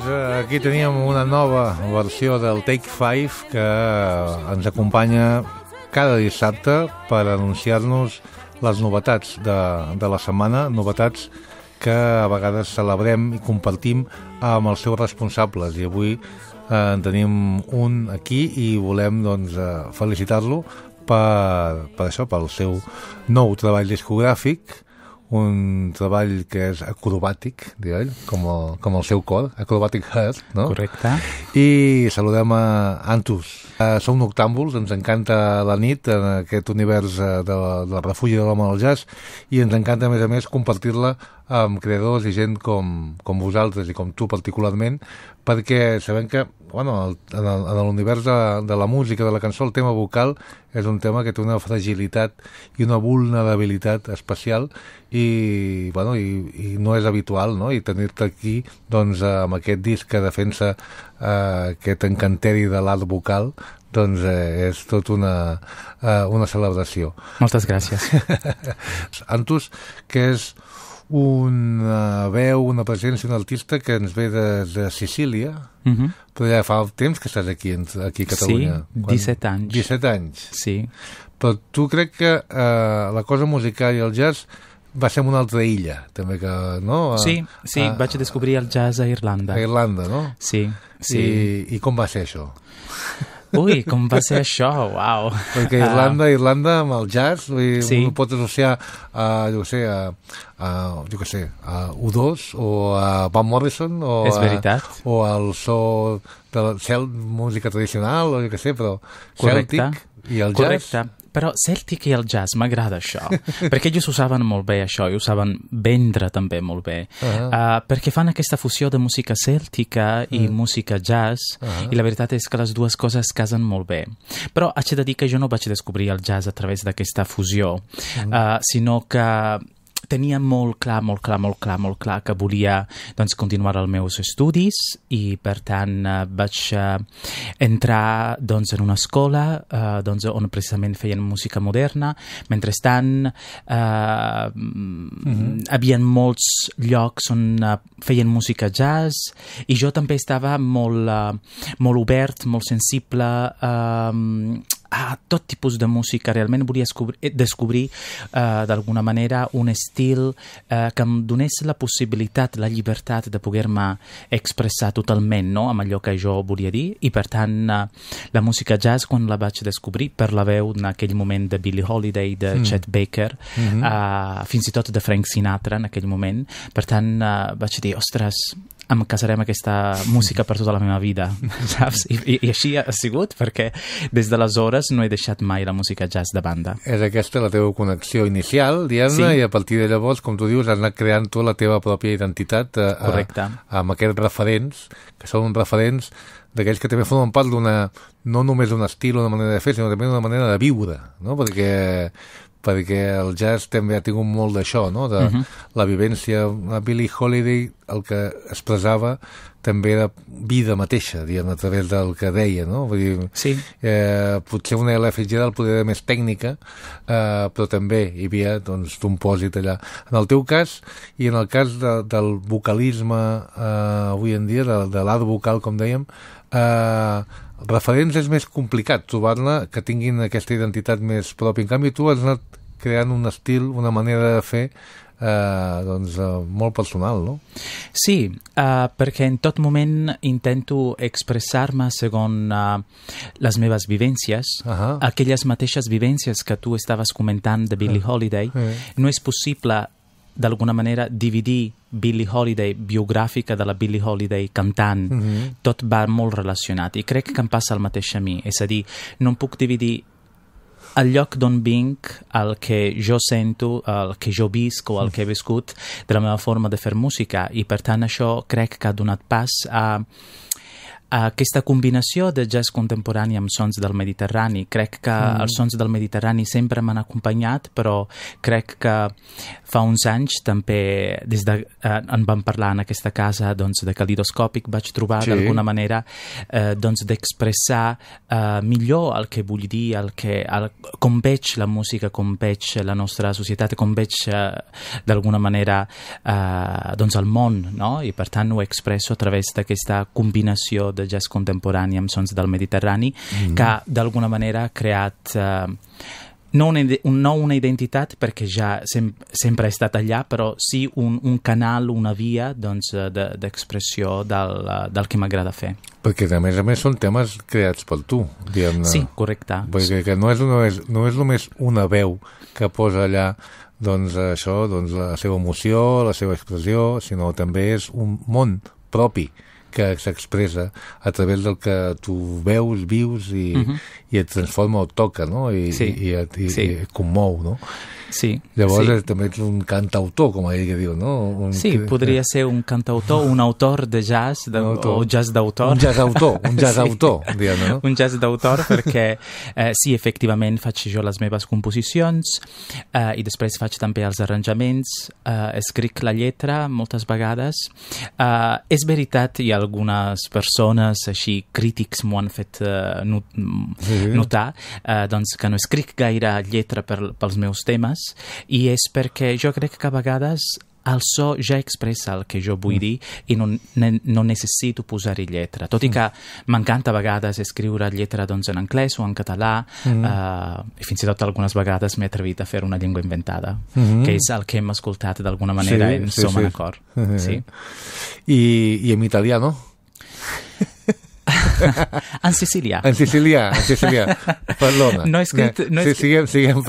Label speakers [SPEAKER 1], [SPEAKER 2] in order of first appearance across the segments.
[SPEAKER 1] Doncs eh, aquí teníem una nova versió del Take 5 que ens acompanya cada dissabte per anunciar-nos les novetats de, de la setmana, novetats que a vegades celebrem i compartim amb els seus responsables. I avui eh, en tenim un aquí i volem doncs, eh, felicitar-lo per, per això, pel seu nou treball discogràfic, un treball que és acrobàtic, diguem, com el, com el seu cor, acrobàtic heart, no? Correcte. I saludem a Antus. Eh, som noctàmbuls, ens encanta la nit, en aquest univers eh, de, la refugi de l'home del jazz, i ens encanta, a més a més, compartir-la amb creadors i gent com, com vosaltres i com tu particularment, perquè sabem que bueno, en l'univers de, de la música, de la cançó, el tema vocal és un tema que té una fragilitat i una vulnerabilitat especial i, bueno, i, i no és habitual, no? I tenir-te aquí doncs, amb aquest disc que defensa eh, aquest encanteri de l'art vocal doncs eh, és tot una, eh, una celebració. Moltes gràcies. Antus, que és una veu, una presència, un artista que ens ve de, de Sicília, uh mhm. -huh. però ja fa temps que estàs aquí, aquí a Catalunya. Sí, quan... 17 anys. 17 anys. Sí. Però tu crec que eh, la cosa musical i el jazz va ser una altra illa, també que, no? A, sí, sí, a, vaig descobrir el jazz a Irlanda. A Irlanda, no? Sí, sí. I, i com va ser això? Ui, com va ser això? Uau! Perquè ah. Irlanda, uh, Irlanda, amb el jazz, dir, sí. un pot associar a, jo sé, a, a, jo què sé, a U2 o a Van Morrison o, És veritat. A, o al so de la cel, música tradicional, o jo què sé, però Correcte. celtic
[SPEAKER 2] i el Correcte. jazz però Celtic i el jazz m'agrada això, perquè ells saben molt bé això i usaven vendre també molt bé, uh ah. -huh. Ah, uh, perquè fan aquesta fusió de música cèltica i uh ah. -huh. música jazz, uh -huh. i la veritat és que les dues coses casen molt bé. Però haig de dir que jo no vaig descobrir el jazz a través d'aquesta fusió, uh, sinó que tenia molt clar, molt clar, molt clar, molt clar que volia doncs, continuar els meus estudis i, per tant, eh, vaig eh, entrar doncs, en una escola eh, doncs, on precisament feien música moderna. Mentrestant, eh, mm -hmm. havia molts llocs on eh, feien música jazz i jo també estava molt, eh, molt obert, molt sensible, eh, a tot tipus de música. Realment volia descobrir, eh, descobrir eh, d'alguna manera, un estil eh, que em donés la possibilitat, la llibertat de poder-me expressar totalment no? amb allò que jo volia dir i, per tant, eh, la música jazz, quan la vaig descobrir per la veu en aquell moment de Billie Holiday, de mm. Chet Baker, mm -hmm. eh, fins i tot de Frank Sinatra en aquell moment, per tant, eh, vaig dir, ostres, em amb aquesta música per tota la meva vida, saps? I, i, i així ha sigut, perquè des d'aleshores no he deixat mai la música jazz de banda.
[SPEAKER 1] És aquesta la teva connexió inicial, diguem-ne, sí. i a partir de llavors, com tu dius, has anat creant tu la teva pròpia identitat eh, a, A, amb aquests referents, que són referents d'aquells que també formen part d'una, no només d'un estil o una manera de fer, sinó també d'una manera de viure, no? Perquè perquè el jazz també ha tingut molt d'això, no? de uh mhm. -huh. la vivència. La Billie Holiday el que expressava també era vida mateixa, diguem, a través del que deia, no? Vull dir, sí. eh, potser una L.F. del poder de més tècnica, eh, però també hi havia doncs, un pòsit allà. En el teu cas, i en el cas de, del vocalisme eh, avui en dia, de, de l'art vocal, com dèiem, eh, referents és més complicat trobar-ne que tinguin aquesta identitat més pròpia. En canvi, tu has anat creant un estil, una manera de
[SPEAKER 2] fer eh, doncs, eh, molt personal, no? Sí, eh, perquè en tot moment intento expressar-me segons eh, les meves vivències, uh -huh. aquelles mateixes vivències que tu estaves comentant de Billie eh. Holiday. Uh eh. -huh. No és possible d'alguna manera dividir Billie Holiday biogràfica de la Billie Holiday cantant, mm -hmm. tot va molt relacionat i crec que em passa el mateix a mi, és a dir, no em puc dividir el lloc d'on vinc, el que jo sento, el que jo visc o el que he viscut de la meva forma de fer música i per tant això crec que ha donat pas a aquesta combinació de jazz contemporani amb sons del Mediterrani. Crec que mm. els sons del Mediterrani sempre m'han acompanyat, però crec que fa uns anys també, des de, eh, en vam parlar en aquesta casa doncs, de calidoscòpic, vaig trobar sí. d'alguna manera eh, doncs, d'expressar doncs, eh, millor el que vull dir, el que, el, com veig la música, com veig la nostra societat, com veig eh, d'alguna manera eh, doncs, el món, no? i per tant ho expresso a través d'aquesta combinació de de jazz contemporani amb sons del Mediterrani, mm -hmm. que d'alguna manera ha creat... Eh, no una, un, no una identitat perquè ja sem sempre ha estat allà, però sí un, un canal, una via doncs, eh, d'expressió doncs, de, del, eh, del que m'agrada fer.
[SPEAKER 1] Perquè a més a més són temes creats per tu, diguem-ne. Sí, correcte. Perquè sí. Que no, és, no, és, no és només una veu que posa allà doncs, això, doncs, la seva emoció, la seva expressió, sinó també és un món propi que s'expressa a través del que tu veus, vius i, uh mhm. -huh. i et transforma o toca, no? I, sí. i, et, i, sí. i et commou, no? Sí. Llavors sí. Eh, també ets un cantautor, com ell que diu, no? Un... Sí, podria
[SPEAKER 2] ser un cantautor, un autor de jazz de, autor. o jazz d'autor. Un jazz autor, un jazz sí. autor, diguem no? Un jazz d'autor perquè, eh, sí, efectivament faig jo les meves composicions eh, i després faig també els arranjaments, eh, escric la lletra moltes vegades. Eh, és veritat, i el algunes persones així crítics m'ho han fet eh, not sí. Mm, notar, eh, doncs que no escric gaire lletra per, pels meus temes i és perquè jo crec que a vegades el so ja expressa el que jo vull mm. dir i no, ne, no necessito posar-hi lletra. Tot i mm. que m'encanta a vegades escriure lletra doncs, en anglès o en català, mm. eh, i fins i tot algunes vegades m'he atrevit a fer una llengua inventada, mm -hmm. que és el que hem escoltat d'alguna manera sí, en sí, Som sí. en Acord. Sí y, y en italiano. en Sicilia. En Sicilia, en Sicilia. Perdona. No he que... No he escrit... Siguem, siguem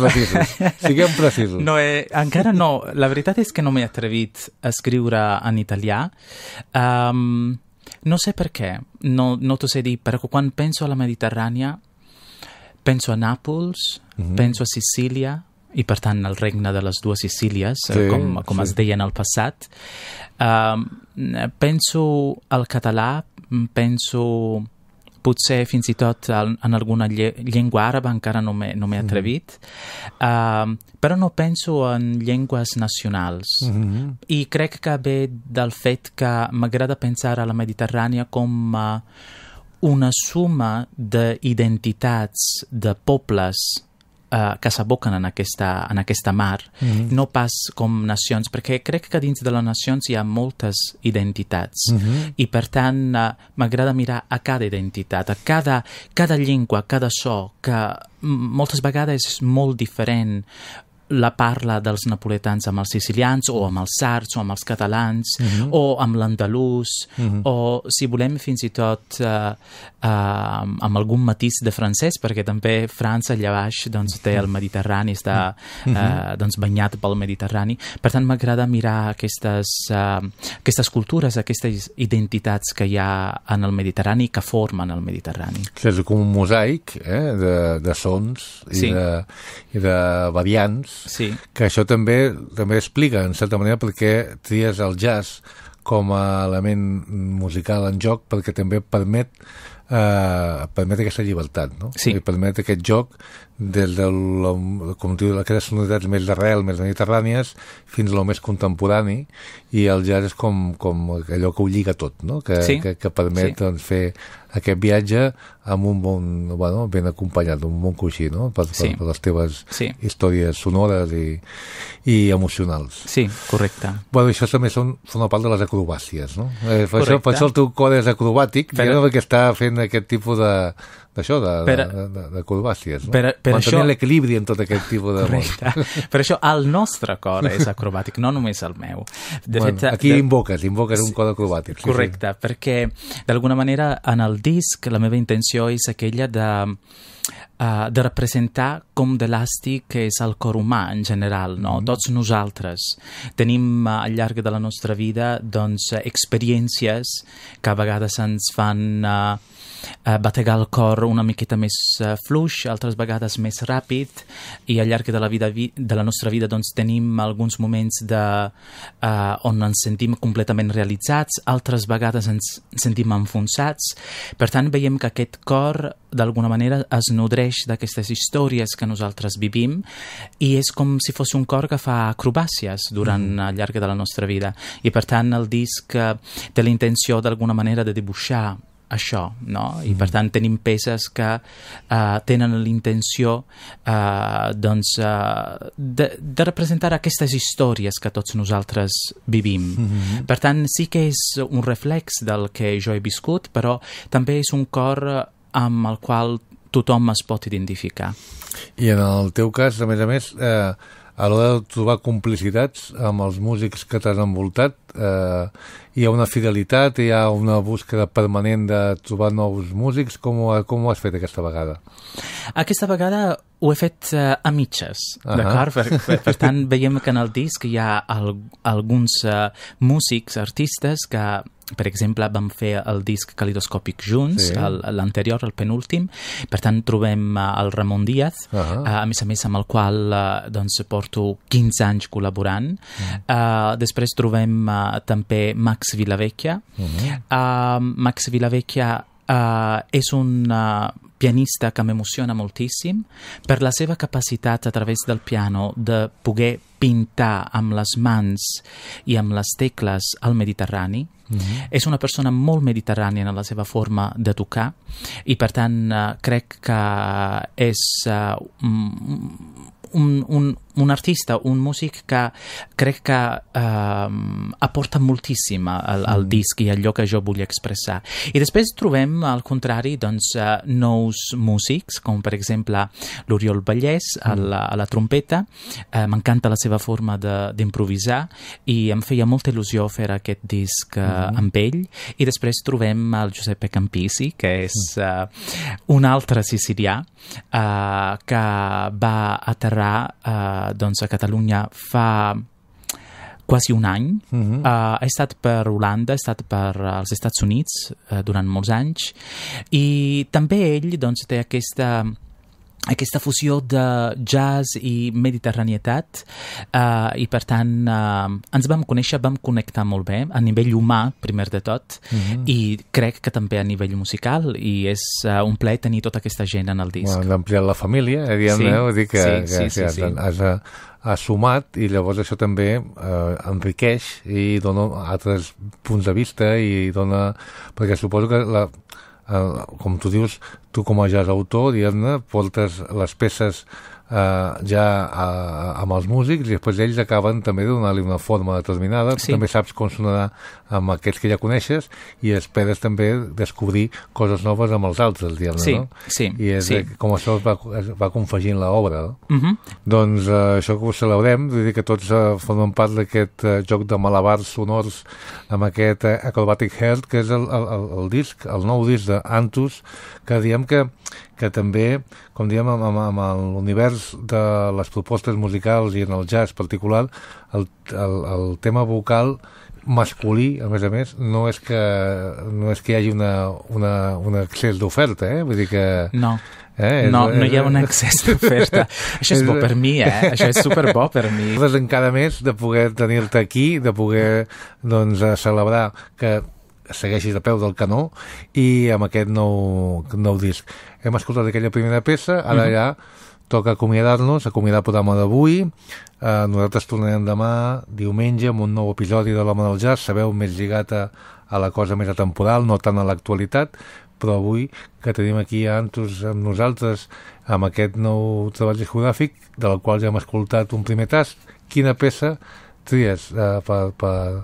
[SPEAKER 2] Sigue en preciso. No, eh, encara no. La veritat és que no m'he atrevit a escriure en italià. Um, no sé què. no, no t'ho sé dir, però quan penso la Mediterrània, penso a Nàpols, mm -hmm. penso a Sicilia, i per tant el regne de les dues Sicílies, eh, sí, com, com sí. es deia en el passat. Uh, penso al català, penso potser fins i tot en alguna llengua àraba encara no m'he no mm-hmm. atrevit, uh, però no penso en llengües nacionals. Uh mm-hmm. -huh. I crec que ve del fet que m'agrada pensar a la Mediterrània com una suma d'identitats, de pobles, eh, que s'aboquen en, aquesta, en aquesta mar, mm -hmm. no pas com nacions, perquè crec que dins de les nacions hi ha moltes identitats mm -hmm. i per tant eh, m'agrada mirar a cada identitat, a cada, cada llengua, cada so, que moltes vegades és molt diferent la parla dels napoletans amb els sicilians o amb els sards o amb els catalans uh mhm. -huh. o amb l'andalús uh mhm. -huh. o si volem fins i tot uh, uh, amb algun matís de francès perquè també França allà baix doncs, té el Mediterrani està uh, -hmm. eh, doncs, banyat pel Mediterrani per tant m'agrada mirar aquestes, uh, aquestes cultures aquestes identitats que hi ha en el Mediterrani que formen el Mediterrani
[SPEAKER 1] és com un mosaic eh, de, de sons i, sí. de, i de variants Sí. Que això també també explica, en certa manera, perquè tries el jazz com a element musical en joc, perquè també permet eh, permet aquesta llibertat, no? Sí. I permet aquest joc des de la, com diu, aquelles sonoritats més d'arrel, més mediterrànies, fins lo més contemporani, i el jazz és com, com allò que ho lliga tot, no? que, sí. que, que permet sí. doncs, fer aquest viatge amb un bon, bueno, ben acompanyat, un bon coixí, no? per, sí. per, per les teves sí. històries sonores i, i emocionals. Sí, correcte. Bueno, això també són, una part de les acrobàcies, no? Eh, per, això, per això el teu cor és acrobàtic, Però... ja, perquè està fent aquest tipus de d'això, de, per, de, de, de colbàcies. No? Per, per Mantenir l'equilibri en tot aquest tipus de món.
[SPEAKER 2] Per això el nostre cor és acrobàtic, no només el meu. De bueno, fet, aquí de... invoques, invoques sí, un cor acrobàtic. Sí, correcte, sí. perquè d'alguna manera en el disc la meva intenció és aquella de uh, de representar com d'elàstic és el cor humà en general, no? Mm. Tots nosaltres tenim uh, al llarg de la nostra vida doncs eh, experiències que a vegades ens fan uh, bategar el cor una miqueta més uh, fluix, altres vegades més ràpid i al llarg de la vida vi de la nostra vida doncs tenim alguns moments de uh, on ens sentim completament realitzats, altres vegades ens sentim enfonsats. Per tant, veiem que aquest cor d'alguna manera es nodreix parteix d'aquestes històries que nosaltres vivim i és com si fos un cor que fa acrobàcies durant mm. el llarg de la nostra vida. I per tant el disc eh, té la intenció d'alguna manera de dibuixar això, no? I per mhm. tant tenim peces que uh, tenen l'intenció uh, eh, doncs uh, de, de representar aquestes històries que tots nosaltres vivim. Mm -hmm. Per tant, sí que és un reflex del que jo he viscut, però també és un cor amb el qual tothom es pot identificar.
[SPEAKER 1] I en el teu cas, a més a més, eh, a l'hora de trobar complicitats amb els músics que t'has envoltat, eh, hi ha una fidelitat, hi ha una búsqueda permanent de trobar nous músics, com ho, com ho has fet aquesta vegada?
[SPEAKER 2] Aquesta vegada ho he fet uh, a mitges, uh -huh. d'acord? Per, per, per tant, veiem que en el disc hi ha al, alguns uh, músics, artistes, que, per exemple, van fer el disc calidoscòpic junts, sí. l'anterior, el, el penúltim. Per tant, trobem uh, el Ramon Díaz, uh -huh. uh, a més a més amb el qual uh, doncs, porto 15 anys col·laborant. Uh mm. -huh. eh, després trobem uh, també Max Villavecchia. Uh mm-hmm. -huh. uh, Max Villavecchia Uh, és un eh, pianista que m'emociona moltíssim per la seva capacitat a través del piano de poder pintar amb les mans i amb les tecles al Mediterrani. Mm -hmm. És una persona molt mediterrània en la seva forma de tocar i per tant uh, crec que és uh, un, un, un artista, un músic que crec que eh, aporta moltíssim al, al mm. disc i allò que jo vull expressar. I després trobem, al contrari, doncs, eh, nous músics, com per exemple l'Oriol Vallès a mm. la, a la trompeta. Eh, M'encanta la seva forma d'improvisar i em feia molta il·lusió fer aquest disc eh, mm-hmm. amb ell. I després trobem el Giuseppe Campisi, que és eh, un altre sicilià eh, que va aterrar entrarà eh, doncs a Catalunya fa quasi un any. Uh -huh. uh, ha estat per Holanda, ha estat per als eh, Estats Units uh, durant molts anys i també ell doncs, té aquesta aquesta fusió de jazz i mediterranietat uh, i per tant uh, ens vam conèixer, vam connectar molt bé a nivell humà, primer de tot mm -hmm. i crec que també a nivell musical i és uh, un plaer tenir tota aquesta gent en el disc. Bueno, hem ampliat la família eh, diguem, sí, eh? dir que, sí, que, sí, que sí, has, sí. has, has ha sumat i llavors això també
[SPEAKER 1] eh, enriqueix i dona altres punts de vista i dona... perquè suposo que la, eh, com tu dius, tu com a jazz autor, diguem-ne, portes les peces eh, ja a, eh, amb els músics i després ells acaben també de donar-li una forma determinada, sí. també saps com sonarà amb aquests que ja coneixes i esperes també descobrir coses noves amb els altres, diguem-ne, sí, no? Sí, I és sí. com això es va, es va confegint l'obra, no? Uh -huh. Doncs eh, això que ho celebrem, vull dir que tots eh, formen part d'aquest eh, joc de malabars sonors amb aquest eh, Acrobatic Health, que és el, el, el, el disc, el nou disc d'Antus, que diem que que també, com diem, amb, amb, amb l'univers de les propostes musicals i en el jazz particular, el, el, el tema vocal masculí, a més a més, no és que, no és que hi hagi una, una, un excés d'oferta, eh? Vull dir que... No. Eh? No, no hi ha un excés d'oferta. Això és bo per mi, eh? Això és superbo per mi. Nosaltres encara més de poder tenir-te aquí, de poder doncs, eh, celebrar que segueixis de peu del canó i amb aquest nou, nou disc. Hem escoltat aquella primera peça, ara mm -hmm. ja toca acomiadar-nos, acomiadar el programa d'avui. Eh, nosaltres tornarem demà, diumenge, amb un nou episodi de l'Home del Jazz, sabeu, més lligat a, a la cosa més atemporal, no tant a l'actualitat, però avui que tenim aquí a Antus amb nosaltres amb aquest nou treball discogràfic del qual ja hem escoltat un primer tast quina peça
[SPEAKER 2] tries eh, per, per,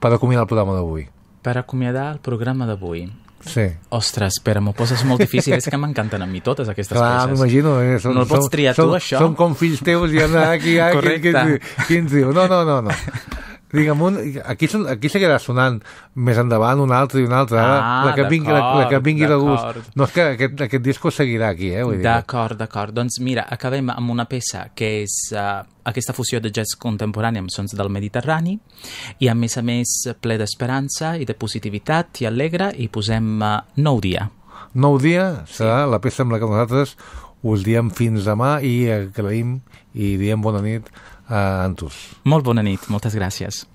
[SPEAKER 2] per acomiadar el programa d'avui per acomiadar el programa d'avui. Sí. Ostres, Pere, m'ho poses molt difícil. és que m'encanten a mi totes aquestes Clar, coses. Clar, m'imagino. Eh? no el pots triar som, tu, això? Són com fills teus i anar aquí, aquí, aquí, aquí, aquí,
[SPEAKER 1] aquí, aquí, aquí, No, no, no, no. Digue'm, un, aquí, són, aquí seguirà sonant més endavant un altre i un altre. ah, la que vingui, la, la que vingui de gust.
[SPEAKER 2] No és que aquest, aquest disco seguirà aquí, eh? D'acord, d'acord. Doncs mira, acabem amb una peça que és uh, aquesta fusió de jazz contemporani amb sons del Mediterrani i a més a més ple d'esperança i de positivitat i alegre i posem uh, Nou dia.
[SPEAKER 1] Nou dia serà sí. la peça amb la que nosaltres us diem fins demà i agraïm i diem bona nit a Antus. Molt bona
[SPEAKER 2] nit, moltes gràcies.